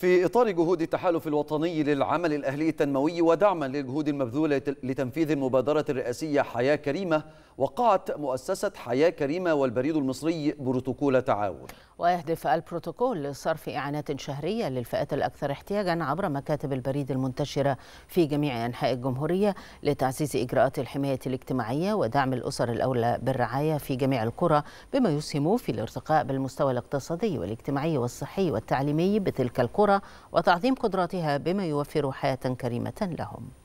في إطار جهود التحالف الوطني للعمل الأهلي التنموي ودعما للجهود المبذولة لتنفيذ المبادرة الرئاسية حياة كريمة وقعت مؤسسة حياة كريمة والبريد المصري بروتوكول تعاون ويهدف البروتوكول لصرف إعانات شهرية للفئات الأكثر احتياجا عبر مكاتب البريد المنتشرة في جميع أنحاء الجمهورية لتعزيز إجراءات الحماية الاجتماعية ودعم الأسر الأولى بالرعاية في جميع القرى بما يسهم في الارتقاء بالمستوى الاقتصادي والاجتماعي والصحي والتعليمي بتلك القرى وتعظيم قدراتها بما يوفر حياة كريمة لهم